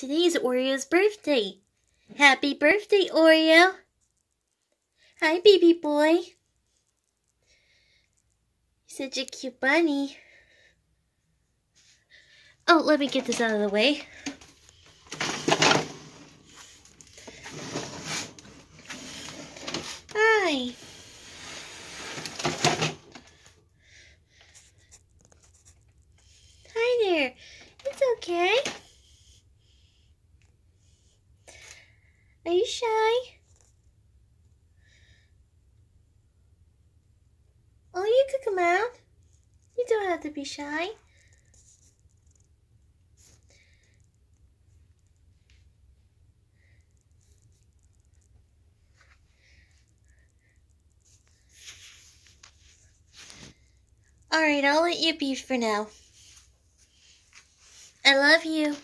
Today is Oreo's birthday. Happy birthday, Oreo. Hi, baby boy. such a cute bunny. Oh, let me get this out of the way. Hi. Are you shy? Oh, you could come out. You don't have to be shy. Alright, I'll let you be for now. I love you.